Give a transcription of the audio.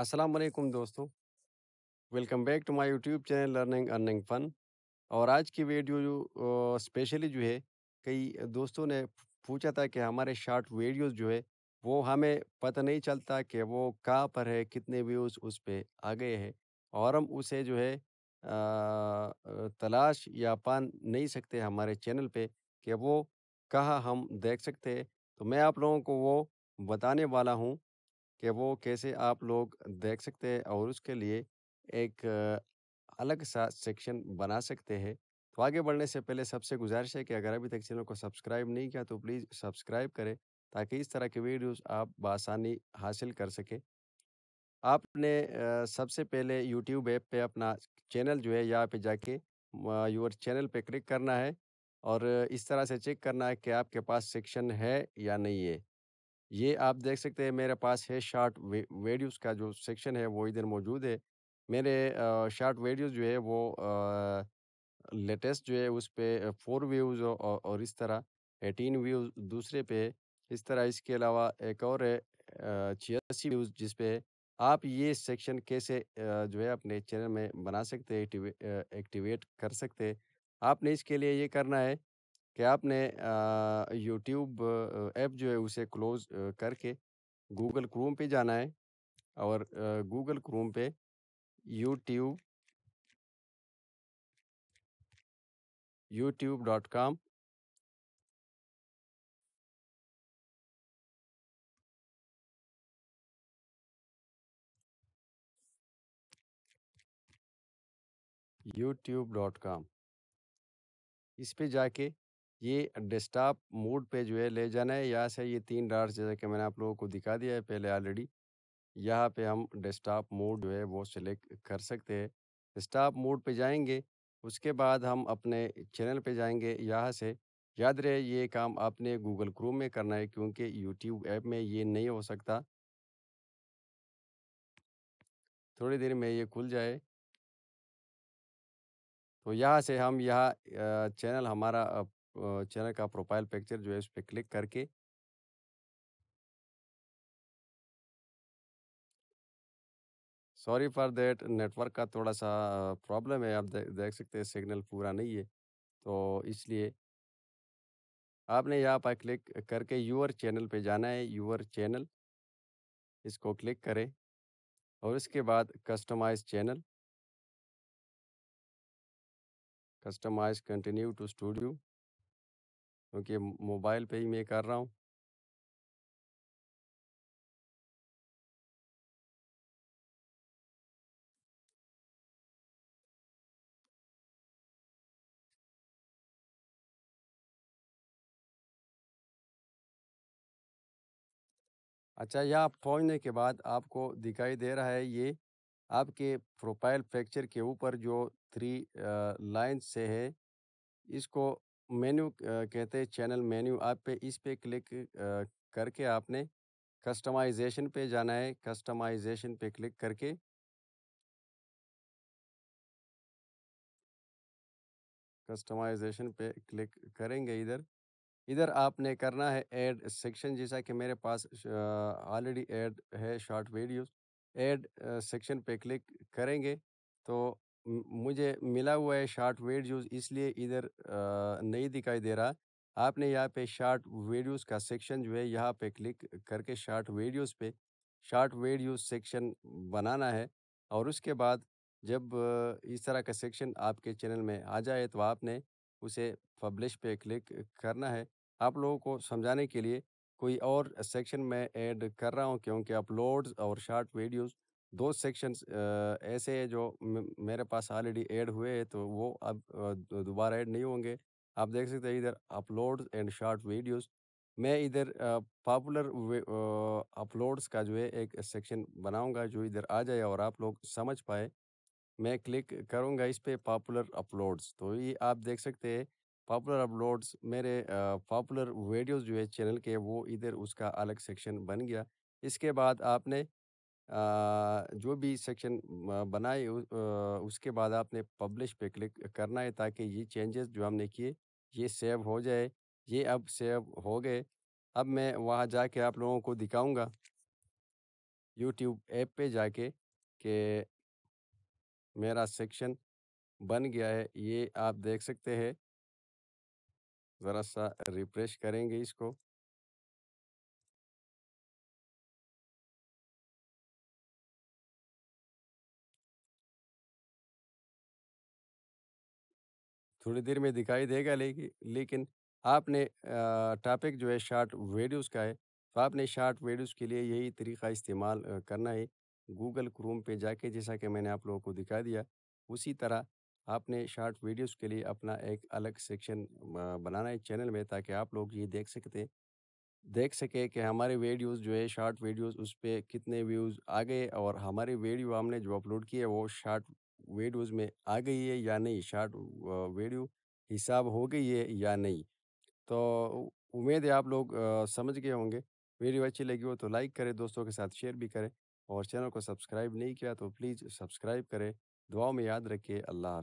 अस्सलाम वालेकुम दोस्तों welcome back to my YouTube channel Learning Earning Fun और आज की वीडियो जो स्पेशली जो है कई दोस्तों ने पूछा था कि हमारे शॉर्ट वीडियोस जो है वो हमें पता नहीं चलता कि वो कहाँ पर है कितने व्यूज़ उस पर आ गए हैं और हम उसे जो है तलाश या पा नहीं सकते हमारे चैनल पर कि वो कहाँ हम देख सकते हैं तो मैं आप लोगों को वो बताने वाला हूँ कि वो कैसे आप लोग देख सकते हैं और उसके लिए एक अलग सा सेक्शन बना सकते हैं तो आगे बढ़ने से पहले सबसे गुजारिश है कि अगर अभी तक चैनल को सब्सक्राइब नहीं किया तो प्लीज़ सब्सक्राइब करें ताकि इस तरह के वीडियोस आप बासानी हासिल कर सकें आपने सबसे पहले यूट्यूब ऐप पे अपना चैनल जो है यहाँ पे जाके यूर चैनल पे क्लिक करना है और इस तरह से चेक करना है कि आपके पास सेक्शन है या नहीं है ये आप देख सकते हैं मेरे पास है शार्ट वीडियोस का जो सेक्शन है वो इधर मौजूद है मेरे शार्ट वीडियो जो है वो लेटेस्ट जो है उस पर फोर व्यूज़ और इस तरह एटीन व्यूज़ दूसरे पे इस तरह इसके अलावा एक और है छियासी व्यूज़ जिस पे आप ये सेक्शन कैसे जो है अपने चैनल में बना सकते एक्टिवेट कर सकते आपने इसके लिए ये करना है क्या आपने यूट्यूब ऐप जो है उसे क्लोज़ करके गूगल क्रोम पे जाना है और गूगल क्रोम पे YouTube YouTube dot com YouTube dot com इस पे जाके ये डेस्कटॉप मोड पे जो है ले जाना है यहाँ से ये तीन डार्स जैसा कि मैंने आप लोगों को दिखा दिया है पहले ऑलरेडी यहाँ पे हम डेस्कटॉप मोड जो है वो सिलेक्ट कर सकते हैं डेस्कटॉप मोड पे जाएंगे उसके बाद हम अपने चैनल पे जाएंगे यहाँ से याद रहे ये काम आपने गूगल क्रोम में करना है क्योंकि यूट्यूब ऐप में ये नहीं हो सकता थोड़ी देर में ये खुल जाए तो यहाँ से हम यहाँ चैनल हमारा चैनल का प्रोफाइल पिक्चर जो है उस पर क्लिक करके सॉरी फॉर देट नेटवर्क का थोड़ा सा प्रॉब्लम है आप दे, देख सकते हैं सिग्नल पूरा नहीं है तो इसलिए आपने यहाँ पर क्लिक करके यूअर चैनल पे जाना है यूअर चैनल इसको क्लिक करें और इसके बाद customize channel customize continue to studio क्योंकि मोबाइल पे ही मैं कर रहा हूँ अच्छा यह आप पहुँचने के बाद आपको दिखाई दे रहा है ये आपके प्रोफाइल पिक्चर के ऊपर जो थ्री लाइन से है इसको मेन्यू कहते हैं चैनल मेन्यू आप पे इस पे क्लिक करके आपने कस्टमाइजेशन पे जाना है कस्टमाइजेशन पे क्लिक करके कस्टमाइजेशन पे क्लिक करेंगे इधर इधर आपने करना है ऐड सेक्शन जैसा कि मेरे पास ऑलरेडी ऐड है शॉर्ट वीडियोस ऐड सेक्शन पे क्लिक करेंगे तो मुझे मिला हुआ है शॉर्ट वीडियोस इसलिए इधर नहीं दिखाई दे रहा। आपने यहाँ पे शॉर्ट वीडियोस का सेक्शन जो है यहाँ पे क्लिक करके शॉर्ट वीडियोस पे शॉर्ट वीडियोस सेक्शन बनाना है और उसके बाद जब इस तरह का सेक्शन आपके चैनल में आ जाए तो आपने उसे पब्लिश पे क्लिक करना है। आप लोगों को समझाने के लिए कोई और सेक्शन मैं ऐड कर रहा हूँ क्योंकि अपलोड्स और शॉर्ट वीडियोज़ दो सेक्शंस ऐसे हैं जो मेरे पास ऑलरेडी ऐड हुए हैं तो वो अब दोबारा ऐड नहीं होंगे आप देख सकते हैं इधर अपलोड्स एंड शॉर्ट वीडियोस मैं इधर पॉपुलर अपलोड्स का जो है एक सेक्शन बनाऊंगा जो इधर आ जाए और आप लोग समझ पाए मैं क्लिक करूंगा इस पे पॉपुलर अपलोड्स तो ये आप देख सकते हैं पॉपुलर अपलोड्स मेरे पॉपुलर वीडियोस जो है चैनल के वो इधर उसका अलग सेक्शन बन गया इसके बाद आपने जो भी सेक्शन बनाए उसके बाद आपने पब्लिश पे क्लिक करना है ताकि ये चेंजेस जो हमने किए, ये सेव हो जाए। ये अब सेव हो गए। अब मैं वहाँ जाके आप लोगों को दिखाऊँगा यूट्यूब ऐप पे जाके कि मेरा सेक्शन बन गया है, ये आप देख सकते हैं। ज़रा-सा रिफ्रेश करेंगे इसको। थोड़ी देर में दिखाई देगा लेकिन लेकिन आपने टॉपिक जो है शार्ट वीडियोस का है तो आपने शार्ट वीडियोस के लिए यही तरीका इस्तेमाल करना है गूगल क्रोम पे जाके जैसा कि मैंने आप लोगों को दिखा दिया उसी तरह आपने शार्ट वीडियोस के लिए अपना एक अलग सेक्शन बनाना है चैनल में ताकि आप लोग ये देख सकते देख सके कि हमारे वीडियोज़ जो है शार्ट वीडियोज़ उस पर कितने व्यूज़ आ गए और हमारे वीडियो हमने जो अपलोड किए वो शार्ट वेट में आ गई है या नहीं शार्ट वीडियो हिसाब हो गई है या नहीं तो उम्मीद है आप लोग समझ गए होंगे वीडियो अच्छी लगी हो तो लाइक करें दोस्तों के साथ शेयर भी करें और चैनल को सब्सक्राइब नहीं किया तो प्लीज़ सब्सक्राइब करें दुआओं में याद रखिए अल्लाह